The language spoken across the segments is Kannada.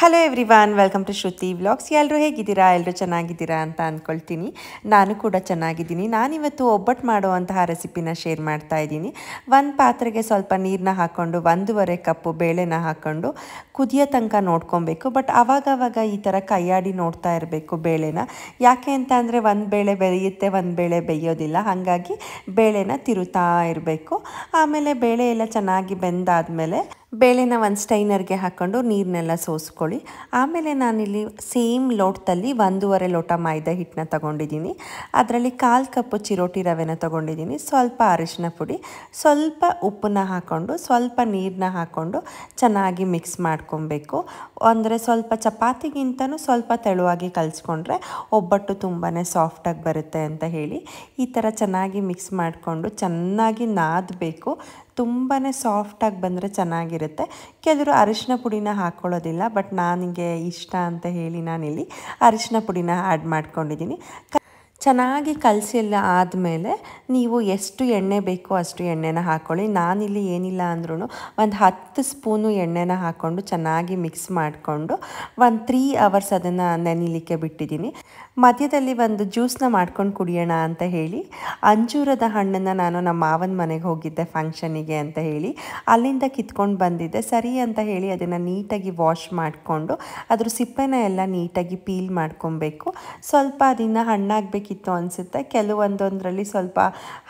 hello everyone welcome to Shruti vlogs ಎಲ್ಲರೂ ಹೇಗಿದ್ದೀರಾ ಎಲ್ಲರೂ ಚೆನ್ನಾಗಿದ್ದೀರಾ ಅಂತ ಅಂದ್ಕೊಳ್ತೀನಿ ನಾನು ಕೂಡ ಚೆನ್ನಾಗಿದ್ದೀನಿ ನಾನಿವತ್ತು ಒಬ್ಬಟ್ಟು ಮಾಡುವಂತಹ ರೆಸಿಪಿನ ಶೇರ್ ಮಾಡ್ತಾ ಇದ್ದೀನಿ ಒಂದು ಪಾತ್ರೆಗೆ ಸ್ವಲ್ಪ ನೀರನ್ನ ಹಾಕ್ಕೊಂಡು ಒಂದೂವರೆ ಕಪ್ಪು ಬೇಳೆನ ಹಾಕ್ಕೊಂಡು ಕುದಿಯೋ ತನಕ ನೋಡ್ಕೊಬೇಕು ಬಟ್ ಆವಾಗವಾಗ ಈ ಥರ ಕೈಯಾಡಿ ನೋಡ್ತಾ ಇರಬೇಕು ಬೇಳೆನ ಯಾಕೆ ಅಂತ ಅಂದರೆ ಒಂದು ಬೇಳೆ ಬೆಳೆಯುತ್ತೆ ಒಂದು ಬೇಳೆ ಬೆಯ್ಯೋದಿಲ್ಲ ಹಾಗಾಗಿ ಬೇಳೆನ ತಿರುತ್ತಾ ಇರಬೇಕು ಆಮೇಲೆ ಬೇಳೆ ಎಲ್ಲ ಚೆನ್ನಾಗಿ ಬೆಂದಾದಮೇಲೆ ಬೇಳೆನ ಒಂದು ಸ್ಟೈನರ್ಗೆ ಹಾಕ್ಕೊಂಡು ನೀರನ್ನೆಲ್ಲ ಸೋಸ್ಕೊಳ್ಳಿ ಆಮೇಲೆ ನಾನಿಲ್ಲಿ ಸೇಮ್ ಲೋಟದಲ್ಲಿ ಒಂದೂವರೆ ಲೋಟ ಮೈದಾ ಹಿಟ್ಟನ್ನ ತಗೊಂಡಿದ್ದೀನಿ ಅದರಲ್ಲಿ ಕಾಲು ಕಪ್ಪು ಚಿರೋಟಿ ರವೆನ ತೊಗೊಂಡಿದ್ದೀನಿ ಸ್ವಲ್ಪ ಅರಿಶಿನ ಪುಡಿ ಸ್ವಲ್ಪ ಉಪ್ಪನ್ನ ಹಾಕ್ಕೊಂಡು ಸ್ವಲ್ಪ ನೀರನ್ನ ಹಾಕ್ಕೊಂಡು ಚೆನ್ನಾಗಿ ಮಿಕ್ಸ್ ಮಾಡ್ಕೊಬೇಕು ಅಂದರೆ ಸ್ವಲ್ಪ ಚಪಾತಿಗಿಂತನೂ ಸ್ವಲ್ಪ ತೆಳುವಾಗಿ ಕಲಿಸ್ಕೊಂಡ್ರೆ ಒಬ್ಬಟ್ಟು ತುಂಬಾ ಸಾಫ್ಟಾಗಿ ಬರುತ್ತೆ ಅಂತ ಹೇಳಿ ಈ ಥರ ಚೆನ್ನಾಗಿ ಮಿಕ್ಸ್ ಮಾಡಿಕೊಂಡು ಚೆನ್ನಾಗಿ ನಾದಬೇಕು ತುಂಬಾ ಸಾಫ್ಟಾಗಿ ಬಂದರೆ ಚೆನ್ನಾಗಿರುತ್ತೆ ಕೆಲವರು ಅರಿಶಿನ ಪುಡಿನ ಹಾಕ್ಕೊಳ್ಳೋದಿಲ್ಲ ಬಟ್ ನನಗೆ ಇಷ್ಟ ಅಂತ ಹೇಳಿ ನಾನಿಲ್ಲಿ ಅರಿಶಿನ ಪುಡಿನ ಆ್ಯಡ್ ಮಾಡ್ಕೊಂಡಿದ್ದೀನಿ ಚೆನ್ನಾಗಿ ಕಲಸಿಲ್ಲ ಆದಮೇಲೆ ನೀವು ಎಷ್ಟು ಎಣ್ಣೆ ಬೇಕೋ ಅಷ್ಟು ಎಣ್ಣೆನ ಹಾಕ್ಕೊಳ್ಳಿ ನಾನಿಲ್ಲಿ ಏನಿಲ್ಲ ಅಂದ್ರೂ ಒಂದು ಹತ್ತು ಸ್ಪೂನು ಎಣ್ಣೆನ ಹಾಕ್ಕೊಂಡು ಚೆನ್ನಾಗಿ ಮಿಕ್ಸ್ ಮಾಡಿಕೊಂಡು ಒಂದು ತ್ರೀ ಅವರ್ಸ್ ಅದನ್ನು ನೆನಿಲಿಕ್ಕೆ ಬಿಟ್ಟಿದ್ದೀನಿ ಮಧ್ಯದಲ್ಲಿ ಒಂದು ಜ್ಯೂಸ್ನ ಮಾಡ್ಕೊಂಡು ಕುಡಿಯೋಣ ಅಂತ ಹೇಳಿ ಅಂಜೂರದ ಹಣ್ಣನ್ನು ನಾನು ನಮ್ಮ ಮಾವನ ಮನೆಗೆ ಹೋಗಿದ್ದೆ ಫಂಕ್ಷನಿಗೆ ಅಂತ ಹೇಳಿ ಅಲ್ಲಿಂದ ಕಿತ್ಕೊಂಡು ಬಂದಿದ್ದೆ ಸರಿ ಅಂತ ಹೇಳಿ ಅದನ್ನು ನೀಟಾಗಿ ವಾಶ್ ಮಾಡಿಕೊಂಡು ಅದ್ರ ಸಿಪ್ಪೆನ ಎಲ್ಲ ನೀಟಾಗಿ ಪೀಲ್ ಮಾಡ್ಕೊಬೇಕು ಸ್ವಲ್ಪ ಅದನ್ನು ಹಣ್ಣಾಗಬೇಕು ಬೇಕಿತ್ತು ಅನಿಸುತ್ತೆ ಕೆಲವೊಂದೊಂದರಲ್ಲಿ ಸ್ವಲ್ಪ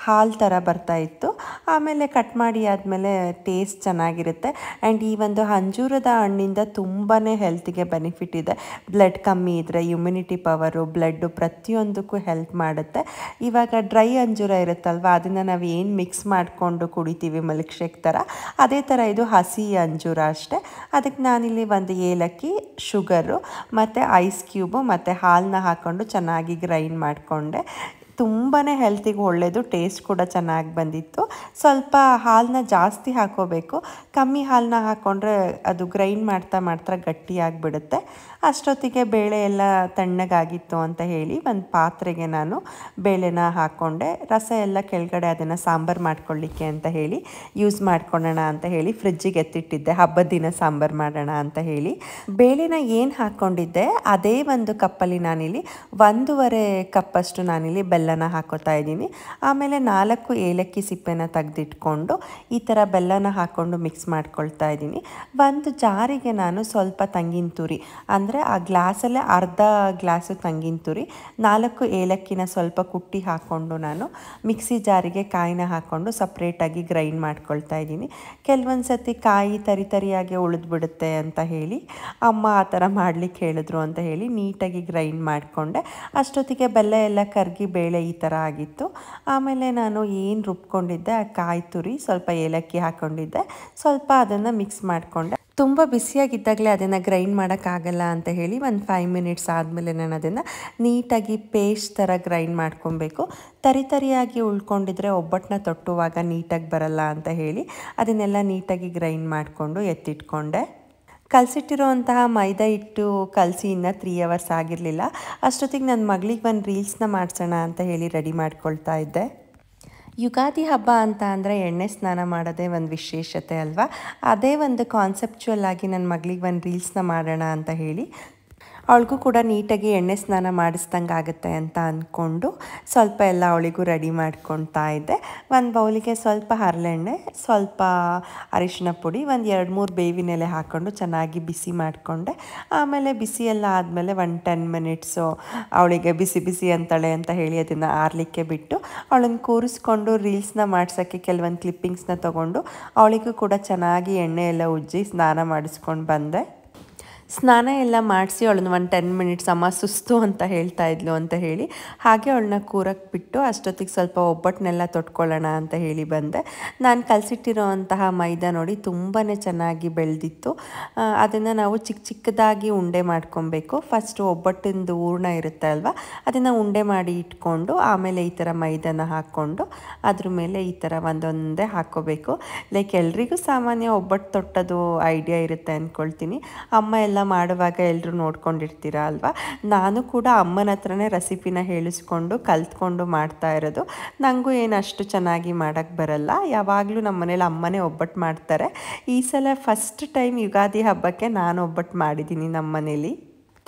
ಹಾಲು ಥರ ಬರ್ತಾ ಇತ್ತು ಆಮೇಲೆ ಕಟ್ ಮಾಡಿ ಆದಮೇಲೆ ಟೇಸ್ಟ್ ಚೆನ್ನಾಗಿರುತ್ತೆ ಆ್ಯಂಡ್ ಈ ಒಂದು ಅಂಜೂರದ ಹಣ್ಣಿಂದ ತುಂಬಾ ಹೆಲ್ತ್ಗೆ ಬೆನಿಫಿಟ್ ಇದೆ ಬ್ಲಡ್ ಕಮ್ಮಿ ಇದ್ದರೆ ಇಮ್ಯುನಿಟಿ ಪವರು ಬ್ಲಡ್ಡು ಪ್ರತಿಯೊಂದಕ್ಕೂ ಹೆಲ್ಪ್ ಮಾಡುತ್ತೆ ಇವಾಗ ಡ್ರೈ ಅಂಜೂರ ಇರುತ್ತಲ್ವ ಅದನ್ನು ನಾವು ಏನು ಮಿಕ್ಸ್ ಮಾಡಿಕೊಂಡು ಕುಡಿತೀವಿ ಮಲ್ಕ್ ಶೇಕ್ ಥರ ಅದೇ ಥರ ಇದು ಹಸಿ ಅಂಜೂರ ಅಷ್ಟೆ ಅದಕ್ಕೆ ನಾನಿಲ್ಲಿ ಒಂದು ಏಲಕ್ಕಿ ಶುಗರು ಮತ್ತು ಐಸ್ ಕ್ಯೂಬು ಮತ್ತು ಹಾಲನ್ನ ಹಾಕ್ಕೊಂಡು ಚೆನ್ನಾಗಿ ಗ್ರೈಂಡ್ ಮಾಡ್ಕೊಂಡು ಮಾಡಿಕೊಂಡೆ ತುಂಬಾ ಹೆಲ್ತಿಗೆ ಒಳ್ಳೆಯದು ಟೇಸ್ಟ್ ಕೂಡ ಚೆನ್ನಾಗಿ ಬಂದಿತ್ತು ಸ್ವಲ್ಪ ಹಾಲನ್ನ ಜಾಸ್ತಿ ಹಾಕೋಬೇಕು ಕಮ್ಮಿ ಹಾಲನ್ನ ಹಾಕ್ಕೊಂಡ್ರೆ ಅದು ಗ್ರೈಂಡ್ ಮಾಡ್ತಾ ಮಾಡ್ತಾ ಗಟ್ಟಿಯಾಗಿಬಿಡುತ್ತೆ ಅಷ್ಟೊತ್ತಿಗೆ ಬೇಳೆ ಎಲ್ಲ ತಣ್ಣಗಾಗಿತ್ತು ಅಂತ ಹೇಳಿ ಒಂದು ಪಾತ್ರೆಗೆ ನಾನು ಬೇಳೆನ ಹಾಕ್ಕೊಂಡೆ ರಸ ಎಲ್ಲ ಕೆಳಗಡೆ ಅದನ್ನು ಸಾಂಬಾರು ಮಾಡ್ಕೊಳ್ಳಿಕ್ಕೆ ಅಂತ ಹೇಳಿ ಯೂಸ್ ಮಾಡ್ಕೊಳ್ಳೋಣ ಅಂತ ಹೇಳಿ ಫ್ರಿಜ್ಜಿಗೆ ಎತ್ತಿಟ್ಟಿದ್ದೆ ಹಬ್ಬದ ದಿನ ಸಾಂಬಾರು ಮಾಡೋಣ ಅಂತ ಹೇಳಿ ಬೇಳೆನ ಏನು ಹಾಕ್ಕೊಂಡಿದ್ದೆ ಅದೇ ಒಂದು ಕಪ್ಪಲ್ಲಿ ನಾನಿಲ್ಲಿ ಒಂದೂವರೆ ಕಪ್ಪಷ್ಟು ನಾನಿಲ್ಲಿ ಬೆಲ್ಲ ಬೆಲ್ಲನ ಹಾಕೋತಾ ಇದ್ದೀನಿ ಆಮೇಲೆ ನಾಲ್ಕು ಏಲಕ್ಕಿ ಸಿಪ್ಪೆನ ತೆಗೆದಿಟ್ಕೊಂಡು ಈ ಥರ ಬೆಲ್ಲನ ಹಾಕ್ಕೊಂಡು ಮಿಕ್ಸ್ ಮಾಡ್ಕೊಳ್ತಾ ಇದ್ದೀನಿ ಒಂದು ಜಾರಿಗೆ ನಾನು ಸ್ವಲ್ಪ ತಂಗಿನ ತುರಿ ಅಂದರೆ ಆ ಗ್ಲಾಸಲ್ಲೇ ಅರ್ಧ ಗ್ಲಾಸು ತಂಗಿನ ತುರಿ ನಾಲ್ಕು ಏಲಕ್ಕಿನ ಸ್ವಲ್ಪ ಕುಟ್ಟಿ ಹಾಕ್ಕೊಂಡು ನಾನು ಮಿಕ್ಸಿ ಜಾರಿಗೆ ಕಾಯಿನ ಹಾಕ್ಕೊಂಡು ಸಪ್ರೇಟಾಗಿ ಗ್ರೈಂಡ್ ಮಾಡ್ಕೊಳ್ತಾ ಇದ್ದೀನಿ ಕೆಲವೊಂದು ಸತಿ ಕಾಯಿ ತರಿ ತರಿಯಾಗಿ ಉಳಿದ್ಬಿಡುತ್ತೆ ಅಂತ ಹೇಳಿ ಅಮ್ಮ ಆ ಥರ ಮಾಡಲಿಕ್ಕೆ ಹೇಳಿದ್ರು ಅಂತ ಹೇಳಿ ನೀಟಾಗಿ ಗ್ರೈಂಡ್ ಮಾಡಿಕೊಂಡೆ ಅಷ್ಟೊತ್ತಿಗೆ ಬೆಲ್ಲ ಎಲ್ಲ ಕರಗಿ ಬೇಳೆ ಈ ಥರ ಆಗಿತ್ತು ಆಮೇಲೆ ನಾನು ಏನು ರುಬ್ಕೊಂಡಿದ್ದೆ ಆ ಕಾಯಿ ತುರಿ ಸ್ವಲ್ಪ ಏಲಕ್ಕಿ ಹಾಕ್ಕೊಂಡಿದ್ದೆ ಸ್ವಲ್ಪ ಅದನ್ನು ಮಿಕ್ಸ್ ಮಾಡಿಕೊಂಡೆ ತುಂಬ ಬಿಸಿಯಾಗಿದ್ದಾಗಲೇ ಅದನ್ನು ಗ್ರೈಂಡ್ ಮಾಡೋಕ್ಕಾಗಲ್ಲ ಅಂತ ಹೇಳಿ ಒಂದು ಫೈವ್ ಮಿನಿಟ್ಸ್ ಆದಮೇಲೆ ನಾನು ಅದನ್ನು ನೀಟಾಗಿ ಪೇಸ್ಟ್ ಥರ ಗ್ರೈಂಡ್ ಮಾಡ್ಕೊಬೇಕು ತರಿತರಿಯಾಗಿ ಉಳ್ಕೊಂಡಿದ್ರೆ ಒಬ್ಬಟ್ಟನ್ನ ತೊಟ್ಟುವಾಗ ನೀಟಾಗಿ ಬರಲ್ಲ ಅಂತ ಹೇಳಿ ಅದನ್ನೆಲ್ಲ ನೀಟಾಗಿ ಗ್ರೈಂಡ್ ಮಾಡಿಕೊಂಡು ಎತ್ತಿಟ್ಕೊಂಡೆ ಕಲಸಿಟ್ಟಿರೋ ಅಂತಹ ಮೈದಾ ಹಿಟ್ಟು ಕಲಸಿ ಇನ್ನೂ ತ್ರೀ ಅವರ್ಸ್ ಆಗಿರಲಿಲ್ಲ ಅಷ್ಟೊತ್ತಿಗೆ ನನ್ನ ಮಗಳಿಗೆ ಒಂದು ರೀಲ್ಸ್ನ ಮಾಡಿಸೋಣ ಅಂತ ಹೇಳಿ ರೆಡಿ ಮಾಡ್ಕೊಳ್ತಾ ಇದ್ದೆ ಯುಗಾದಿ ಹಬ್ಬ ಅಂತ ಅಂದರೆ ಎಣ್ಣೆ ಸ್ನಾನ ಮಾಡೋದೇ ಒಂದು ವಿಶೇಷತೆ ಅಲ್ವಾ ಅದೇ ಒಂದು ಕಾನ್ಸೆಪ್ಚುವಲ್ ಆಗಿ ನನ್ನ ಮಗಳಿಗೆ ಒಂದು ರೀಲ್ಸ್ನ ಮಾಡೋಣ ಅಂತ ಹೇಳಿ ಅವಳಿಗೂ ಕೂಡ ನೀಟಾಗಿ ಎಣ್ಣೆ ಸ್ನಾನ ಮಾಡಿಸ್ದಂಗೆ ಆಗುತ್ತೆ ಅಂತ ಅಂದ್ಕೊಂಡು ಸ್ವಲ್ಪ ಎಲ್ಲ ಅವಳಿಗೂ ರೆಡಿ ಮಾಡ್ಕೊಳ್ತಾ ಇದ್ದೆ ಒಂದು ಬೌಲಿಗೆ ಸ್ವಲ್ಪ ಹರಳೆಣ್ಣೆ ಸ್ವಲ್ಪ ಅರಿಶಿನ ಪುಡಿ ಒಂದು ಎರಡು ಮೂರು ಬೇವಿನೆಲೆ ಹಾಕ್ಕೊಂಡು ಚೆನ್ನಾಗಿ ಬಿಸಿ ಮಾಡಿಕೊಂಡೆ ಆಮೇಲೆ ಬಿಸಿ ಎಲ್ಲ ಆದಮೇಲೆ ಒಂದು ಟೆನ್ ಮಿನಿಟ್ಸು ಅವಳಿಗೆ ಬಿಸಿ ಬಿಸಿ ಅಂತಾಳೆ ಅಂತ ಹೇಳಿ ಅದನ್ನು ಆರಲಿಕ್ಕೆ ಬಿಟ್ಟು ಅವಳನ್ನು ಕೂರಿಸ್ಕೊಂಡು ರೀಲ್ಸ್ನ ಮಾಡ್ಸೋಕ್ಕೆ ಕೆಲವೊಂದು ಕ್ಲಿಪ್ಪಿಂಗ್ಸ್ನ ತೊಗೊಂಡು ಅವಳಿಗೂ ಕೂಡ ಚೆನ್ನಾಗಿ ಎಣ್ಣೆ ಎಲ್ಲ ಉಜ್ಜಿ ಸ್ನಾನ ಮಾಡಿಸ್ಕೊಂಡು ಬಂದೆ ಸ್ನಾನ ಎಲ್ಲ ಮಾಡಿಸಿ ಅವಳನ್ನ ಒಂದು ಟೆನ್ ಮಿನಿಟ್ಸ್ ಅಮ್ಮ ಸುಸ್ತು ಅಂತ ಹೇಳ್ತಾ ಇದ್ಲು ಅಂತ ಹೇಳಿ ಹಾಗೆ ಅವಳನ್ನ ಕೂರಕ್ಕೆ ಬಿಟ್ಟು ಅಷ್ಟೊತ್ತಿಗೆ ಸ್ವಲ್ಪ ಒಬ್ಬಟ್ಟನ್ನೆಲ್ಲ ತೊಟ್ಕೊಳ್ಳೋಣ ಅಂತ ಹೇಳಿ ಬಂದೆ ನಾನು ಕಲಸಿಟ್ಟಿರೋ ಅಂತಹ ಮೈದಾ ನೋಡಿ ತುಂಬಾ ಚೆನ್ನಾಗಿ ಬೆಳೆದಿತ್ತು ಅದನ್ನು ನಾವು ಚಿಕ್ಕ ಚಿಕ್ಕದಾಗಿ ಉಂಡೆ ಮಾಡ್ಕೊಬೇಕು ಫಸ್ಟು ಒಬ್ಬಟ್ಟಿಂದು ಹೂರ್ಣ ಇರುತ್ತೆ ಅಲ್ವಾ ಅದನ್ನು ಉಂಡೆ ಮಾಡಿ ಇಟ್ಕೊಂಡು ಆಮೇಲೆ ಈ ಥರ ಮೈದಾನ ಹಾಕ್ಕೊಂಡು ಅದ್ರ ಮೇಲೆ ಈ ಥರ ಒಂದೊಂದೇ ಹಾಕ್ಕೋಬೇಕು ಲೈಕ್ ಎಲ್ರಿಗೂ ಸಾಮಾನ್ಯ ಒಬ್ಬಟ್ಟು ತೊಟ್ಟೋದು ಐಡಿಯಾ ಇರುತ್ತೆ ಅಂದ್ಕೊಳ್ತೀನಿ ಅಮ್ಮ ಎಲ್ಲ ಮಾಡುವಾಗ ಎಲ್ಲರೂ ನೋಡ್ಕೊಂಡಿರ್ತೀರ ಅಲ್ವಾ ನಾನು ಕೂಡ ಅಮ್ಮನ ಹತ್ರನೇ ರೆಸಿಪಿನ ಹೇಳಿಸ್ಕೊಂಡು ಕಲ್ತ್ಕೊಂಡು ಮಾಡ್ತಾ ಇರೋದು ನನಗೂ ಏನು ಅಷ್ಟು ಚೆನ್ನಾಗಿ ಮಾಡೋಕ್ಕೆ ಬರಲ್ಲ ಯಾವಾಗಲೂ ನಮ್ಮ ಮನೇಲಿ ಅಮ್ಮನೇ ಒಬ್ಬಟ್ಟು ಮಾಡ್ತಾರೆ ಈ ಸಲ ಫಸ್ಟ್ ಟೈಮ್ ಯುಗಾದಿ ಹಬ್ಬಕ್ಕೆ ನಾನು ಒಬ್ಬಟ್ಟು ಮಾಡಿದ್ದೀನಿ ನಮ್ಮ ಮನೇಲಿ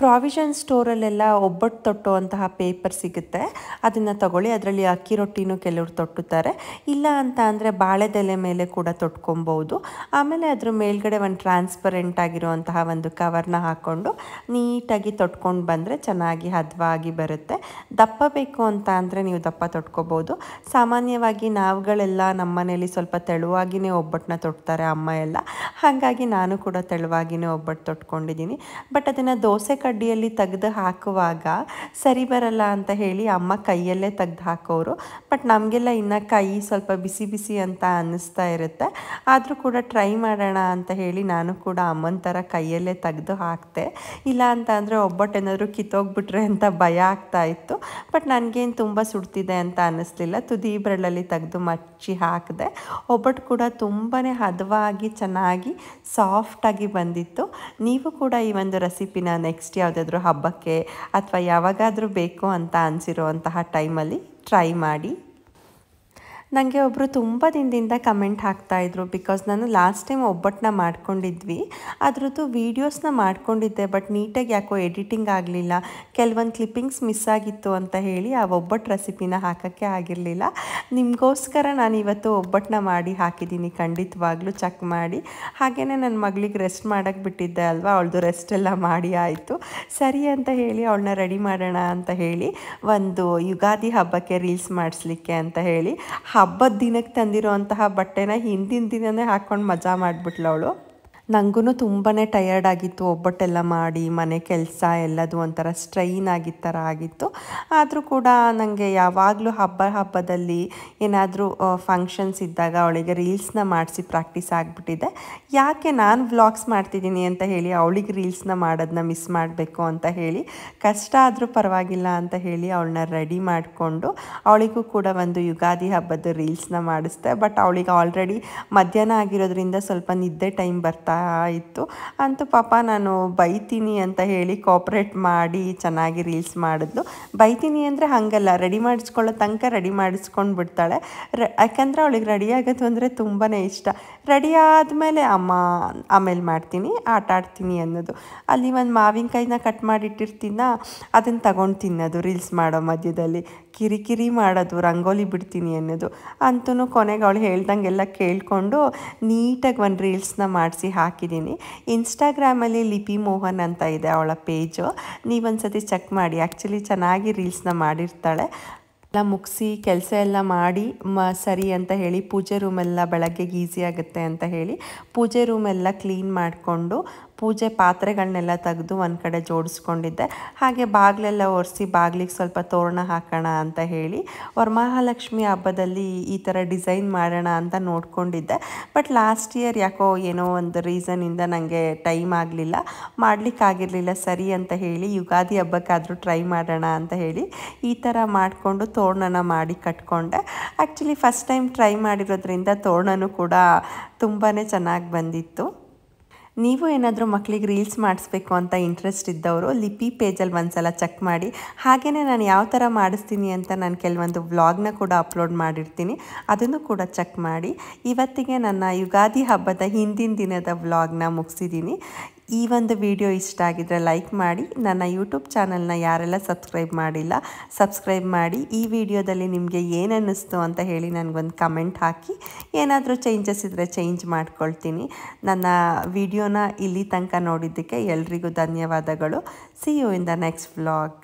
ಪ್ರಾವಿಷನ್ ಸ್ಟೋರಲ್ಲೆಲ್ಲ ಒಬ್ಬಟ್ಟು ತೊಟ್ಟುವಂತಹ ಪೇಪರ್ ಸಿಗುತ್ತೆ ಅದನ್ನು ತಗೊಳ್ಳಿ ಅದರಲ್ಲಿ ಅಕ್ಕಿ ರೊಟ್ಟಿನೂ ಕೆಲವರು ತೊಟ್ಟುತ್ತಾರೆ ಇಲ್ಲ ಅಂತ ಅಂದರೆ ಬಾಳೆದೆಲೆ ಮೇಲೆ ಕೂಡ ತೊಟ್ಕೊಬೋದು ಆಮೇಲೆ ಅದರ ಮೇಲ್ಗಡೆ ಒಂದು ಟ್ರಾನ್ಸ್ಪರೆಂಟ್ ಆಗಿರುವಂತಹ ಒಂದು ಕವರ್ನ ಹಾಕ್ಕೊಂಡು ನೀಟಾಗಿ ತೊಟ್ಕೊಂಡು ಬಂದರೆ ಚೆನ್ನಾಗಿ ಹದವಾಗಿ ಬರುತ್ತೆ ದಪ್ಪ ಬೇಕು ಅಂತ ಅಂದರೆ ನೀವು ದಪ್ಪ ತೊಟ್ಕೋಬೋದು ಸಾಮಾನ್ಯವಾಗಿ ನಾವುಗಳೆಲ್ಲ ಮನೆಯಲ್ಲಿ ಸ್ವಲ್ಪ ತೆಳುವಾಗಿನೇ ಒಬ್ಬಟ್ಟನ್ನ ತೊಟ್ತಾರೆ ಅಮ್ಮ ಎಲ್ಲ ಹಾಗಾಗಿ ನಾನು ಕೂಡ ತೆಳುವಾಗಿನೇ ಒಬ್ಬಟ್ಟು ತೊಟ್ಕೊಂಡಿದ್ದೀನಿ ಬಟ್ ಅದನ್ನು ದೋಸೆ ಕಡ್ಡಿಯಲ್ಲಿ ತೆಗೆದು ಹಾಕುವಾಗ ಸರಿ ಬರಲ್ಲ ಅಂತ ಹೇಳಿ ಅಮ್ಮ ಕೈಯಲ್ಲೇ ತೆಗೆದು ಹಾಕೋರು ಬಟ್ ನಮಗೆಲ್ಲ ಇನ್ನು ಕೈ ಸ್ವಲ್ಪ ಬಿಸಿ ಬಿಸಿ ಅಂತ ಅನ್ನಿಸ್ತಾ ಇರುತ್ತೆ ಆದರೂ ಕೂಡ ಟ್ರೈ ಮಾಡೋಣ ಅಂತ ಹೇಳಿ ನಾನು ಕೂಡ ಅಮ್ಮನ ಥರ ಕೈಯಲ್ಲೇ ತೆಗೆದು ಹಾಕಿದೆ ಇಲ್ಲ ಅಂತ ಅಂದರೆ ಒಬ್ಬಟ್ಟು ಏನಾದರೂ ಕಿತ್ತೋಗ್ಬಿಟ್ರೆ ಅಂತ ಭಯ ಆಗ್ತಾ ಇತ್ತು ಬಟ್ ನನಗೇನು ತುಂಬ ಸುಡ್ತಿದೆ ಅಂತ ಅನ್ನಿಸ್ಲಿಲ್ಲ ತುದಿ ಬರಳಲ್ಲಿ ತೆಗೆದು ಮಚ್ಚಿ ಹಾಕಿದೆ ಒಬ್ಬಟ್ಟು ಕೂಡ ತುಂಬಾ ಹದವಾಗಿ ಚೆನ್ನಾಗಿ ಸಾಫ್ಟಾಗಿ ಬಂದಿತ್ತು ನೀವು ಕೂಡ ಈ ಒಂದು ರೆಸಿಪಿನ ನೆಕ್ಸ್ಟ್ ನೆಕ್ಸ್ಟ್ ಯಾವುದಾದ್ರೂ ಹಬ್ಬಕ್ಕೆ ಅಥವಾ ಯಾವಾಗಾದರೂ ಬೇಕು ಅಂತ ಅನಿಸಿರೋ ಅಂತಹ ಟೈಮಲ್ಲಿ ಟ್ರೈ ಮಾಡಿ ನನಗೆ ಒಬ್ಬರು ತುಂಬ ದಿನದಿಂದ ಕಮೆಂಟ್ ಹಾಕ್ತಾಯಿದ್ರು ಬಿಕಾಸ್ ನಾನು ಲಾಸ್ಟ್ ಟೈಮ್ ಒಬ್ಬಟ್ಟನ್ನ ಮಾಡ್ಕೊಂಡಿದ್ವಿ ಅದ್ರದ್ದು ವೀಡಿಯೋಸ್ನ ಮಾಡ್ಕೊಂಡಿದ್ದೆ ಬಟ್ ನೀಟಾಗಿ ಯಾಕೋ ಎಡಿಟಿಂಗ್ ಆಗಲಿಲ್ಲ ಕೆಲವೊಂದು ಕ್ಲಿಪ್ಪಿಂಗ್ಸ್ ಮಿಸ್ ಆಗಿತ್ತು ಅಂತ ಹೇಳಿ ಆ ಒಬ್ಬಟ್ಟು ರೆಸಿಪಿನ ಹಾಕೋಕ್ಕೆ ಆಗಿರಲಿಲ್ಲ ನಿಮಗೋಸ್ಕರ ನಾನು ಇವತ್ತು ಒಬ್ಬಟ್ಟನ್ನ ಮಾಡಿ ಹಾಕಿದ್ದೀನಿ ಖಂಡಿತವಾಗ್ಲೂ ಚೆಕ್ ಮಾಡಿ ಹಾಗೆಯೇ ನನ್ನ ಮಗಳಿಗೆ ರೆಸ್ಟ್ ಮಾಡೋಕ್ಕೆ ಬಿಟ್ಟಿದ್ದೆ ಅಲ್ವಾ ಅವಳದು ರೆಸ್ಟ್ ಮಾಡಿ ಆಯಿತು ಸರಿ ಅಂತ ಹೇಳಿ ಅವಳನ್ನ ರೆಡಿ ಮಾಡೋಣ ಅಂತ ಹೇಳಿ ಒಂದು ಯುಗಾದಿ ಹಬ್ಬಕ್ಕೆ ರೀಲ್ಸ್ ಮಾಡಿಸ್ಲಿಕ್ಕೆ ಅಂತ ಹೇಳಿ ಹಬ್ಬದ ದಿನಕ್ಕೆ ತಂದಿರೋ ಅಂತಹ ಬಟ್ಟೆನ ಹಿಂದಿನ ದಿನನೇ ಹಾಕ್ಕೊಂಡು ಮಜಾ ಮಾಡಿಬಿಟ್ಲು ಅವಳು ನನಗೂ ತುಂಬಾ ಟಯರ್ಡ್ ಆಗಿತ್ತು ಒಬ್ಬಟ್ಟೆಲ್ಲ ಮಾಡಿ ಮನೆ ಕೆಲಸ ಎಲ್ಲದು ಒಂಥರ ಸ್ಟ್ರೈನ್ ಆಗಿದ್ದ ಥರ ಆಗಿತ್ತು ಆದರೂ ಕೂಡ ನನಗೆ ಯಾವಾಗಲೂ ಹಬ್ಬ ಹಬ್ಬದಲ್ಲಿ ಏನಾದರೂ ಫಂಕ್ಷನ್ಸ್ ಇದ್ದಾಗ ಅವಳಿಗೆ ರೀಲ್ಸ್ನ ಮಾಡಿಸಿ ಪ್ರಾಕ್ಟೀಸ್ ಆಗಿಬಿಟ್ಟಿದೆ ಯಾಕೆ ನಾನು ವ್ಲಾಗ್ಸ್ ಮಾಡ್ತಿದ್ದೀನಿ ಅಂತ ಹೇಳಿ ಅವಳಿಗೆ ರೀಲ್ಸ್ನ ಮಾಡೋದನ್ನ ಮಿಸ್ ಮಾಡಬೇಕು ಅಂತ ಹೇಳಿ ಕಷ್ಟ ಆದರೂ ಪರವಾಗಿಲ್ಲ ಅಂತ ಹೇಳಿ ಅವಳನ್ನ ರೆಡಿ ಮಾಡಿಕೊಂಡು ಅವಳಿಗೂ ಕೂಡ ಒಂದು ಯುಗಾದಿ ಹಬ್ಬದ ರೀಲ್ಸ್ನ ಮಾಡಿಸ್ದೆ ಬಟ್ ಅವಳಿಗೆ ಆಲ್ರೆಡಿ ಮಧ್ಯಾಹ್ನ ಆಗಿರೋದ್ರಿಂದ ಸ್ವಲ್ಪ ನಿದ್ದೆ ಟೈಮ್ ಬರ್ತಾ ಇತ್ತು ಅಂತೂ ಪಾಪ ನಾನು ಬೈತೀನಿ ಅಂತ ಹೇಳಿ ಕಾಪ್ರೇಟ್ ಮಾಡಿ ಚೆನ್ನಾಗಿ ರೀಲ್ಸ್ ಮಾಡಿದ್ಲು ಬೈತೀನಿ ಅಂದರೆ ಹಾಗಲ್ಲ ರೆಡಿ ಮಾಡಿಸ್ಕೊಳ್ಳೋ ತನಕ ರೆಡಿ ಮಾಡಿಸ್ಕೊಂಡು ಬಿಡ್ತಾಳೆ ರ ಯಾಕಂದರೆ ಅವಳಿಗೆ ರೆಡಿ ಆಗೋದು ಅಂದರೆ ತುಂಬಾ ಇಷ್ಟ ರೆಡಿ ಆದಮೇಲೆ ಅಮ್ಮ ಆಮೇಲೆ ಮಾಡ್ತೀನಿ ಆಟ ಆಡ್ತೀನಿ ಅನ್ನೋದು ಅಲ್ಲಿ ಒಂದು ಮಾವಿನಕಾಯಿನ ಕಟ್ ಮಾಡಿಟ್ಟಿರ್ತೀನ ಅದನ್ನು ತಗೊಂಡು ತಿನ್ನೋದು ರೀಲ್ಸ್ ಮಾಡೋ ಮಧ್ಯದಲ್ಲಿ ಕಿರಿಕಿರಿ ಮಾಡೋದು ರಂಗೋಲಿ ಬಿಡ್ತೀನಿ ಅನ್ನೋದು ಅಂತೂ ಕೊನೆಗೆ ಅವಳು ಹೇಳ್ದಂಗೆಲ್ಲ ಕೇಳಿಕೊಂಡು ನೀಟಾಗಿ ಒಂದು ರೀಲ್ಸ್ನ ಮಾಡಿಸಿ ಹಾಕಿದ್ದೀನಿ ಇನ್ಸ್ಟಾಗ್ರಾಮಲ್ಲಿ ಲಿಪಿ ಮೋಹನ್ ಅಂತ ಇದೆ ಅವಳ ಪೇಜು ನೀವೊಂದ್ಸತಿ ಚೆಕ್ ಮಾಡಿ ಆ್ಯಕ್ಚುಲಿ ಚೆನ್ನಾಗಿ ರೀಲ್ಸ್ನ ಮಾಡಿರ್ತಾಳೆ ಎಲ್ಲ ಮುಗಿಸಿ ಕೆಲಸ ಎಲ್ಲ ಮಾಡಿ ಮ ಸರಿ ಅಂತ ಹೇಳಿ ಪೂಜೆ ರೂಮೆಲ್ಲ ಬೆಳಗ್ಗೆಗೆ ಈಸಿ ಆಗುತ್ತೆ ಅಂತ ಹೇಳಿ ಪೂಜೆ ರೂಮೆಲ್ಲ ಕ್ಲೀನ್ ಮಾಡಿಕೊಂಡು ಪೂಜೆ ಪಾತ್ರೆಗಳನ್ನೆಲ್ಲ ತೆಗೆದು ಒಂದು ಕಡೆ ಜೋಡಿಸ್ಕೊಂಡಿದ್ದೆ ಹಾಗೆ ಬಾಗಿಲೆಲ್ಲ ಒರೆಸಿ ಬಾಗಿಲಿಗೆ ಸ್ವಲ್ಪ ತೋರಣ ಹಾಕೋಣ ಅಂತ ಹೇಳಿ ವರಮಹಾಲಕ್ಷ್ಮಿ ಹಬ್ಬದಲ್ಲಿ ಈ ಥರ ಡಿಸೈನ್ ಮಾಡೋಣ ಅಂತ ನೋಡ್ಕೊಂಡಿದ್ದೆ ಬಟ್ ಲಾಸ್ಟ್ ಇಯರ್ ಯಾಕೋ ಏನೋ ಒಂದು ರೀಸನಿಂದ ನನಗೆ ಟೈಮ್ ಆಗಲಿಲ್ಲ ಮಾಡಲಿಕ್ಕಾಗಿರಲಿಲ್ಲ ಸರಿ ಅಂತ ಹೇಳಿ ಯುಗಾದಿ ಹಬ್ಬಕ್ಕಾದರೂ ಟ್ರೈ ಮಾಡೋಣ ಅಂತ ಹೇಳಿ ಈ ಥರ ಮಾಡಿಕೊಂಡು ತೋರಣನ ಮಾಡಿ ಕಟ್ಕೊಂಡೆ ಆ್ಯಕ್ಚುಲಿ ಫಸ್ಟ್ ಟೈಮ್ ಟ್ರೈ ಮಾಡಿರೋದ್ರಿಂದ ತೋರಣನೂ ಕೂಡ ತುಂಬಾ ಚೆನ್ನಾಗಿ ಬಂದಿತ್ತು ನೀವು ಏನಾದರೂ ಮಕ್ಕಳಿಗೆ ರೀಲ್ಸ್ ಮಾಡಿಸ್ಬೇಕು ಅಂತ ಇಂಟ್ರೆಸ್ಟ್ ಇದ್ದವರು ಲಿಪಿ ಪೇಜಲ್ಲಿ ಒಂದು ಸಲ ಚೆಕ್ ಮಾಡಿ ಹಾಗೆಯೇ ನಾನು ಯಾವ ಥರ ಮಾಡಿಸ್ತೀನಿ ಅಂತ ನಾನು ಕೆಲವೊಂದು ವ್ಲಾಗ್ನ ಕೂಡ ಅಪ್ಲೋಡ್ ಮಾಡಿರ್ತೀನಿ ಅದನ್ನು ಕೂಡ ಚೆಕ್ ಮಾಡಿ ಇವತ್ತಿಗೆ ನನ್ನ ಯುಗಾದಿ ಹಬ್ಬದ ಹಿಂದಿನ ದಿನದ ವ್ಲಾಗ್ನ ಮುಗಿಸಿದ್ದೀನಿ ಈ ಒಂದು ವಿಡಿಯೋ ಇಷ್ಟ ಆಗಿದ್ರೆ ಲೈಕ್ ಮಾಡಿ ನನ್ನ ಯೂಟ್ಯೂಬ್ ಚಾನಲ್ನ ಯಾರೆಲ್ಲ ಸಬ್ಸ್ಕ್ರೈಬ್ ಮಾಡಿಲ್ಲ ಸಬ್ಸ್ಕ್ರೈಬ್ ಮಾಡಿ ಈ ವಿಡಿಯೋದಲ್ಲಿ ನಿಮಗೆ ಏನು ಅನ್ನಿಸ್ತು ಅಂತ ಹೇಳಿ ನನಗೊಂದು ಕಮೆಂಟ್ ಹಾಕಿ ಏನಾದರೂ ಚೇಂಜಸ್ ಇದ್ದರೆ ಚೇಂಜ್ ಮಾಡ್ಕೊಳ್ತೀನಿ ನನ್ನ ವಿಡಿಯೋನ ಇಲ್ಲಿ ತನಕ ನೋಡಿದ್ದಕ್ಕೆ ಎಲ್ರಿಗೂ ಧನ್ಯವಾದಗಳು see you in the next vlog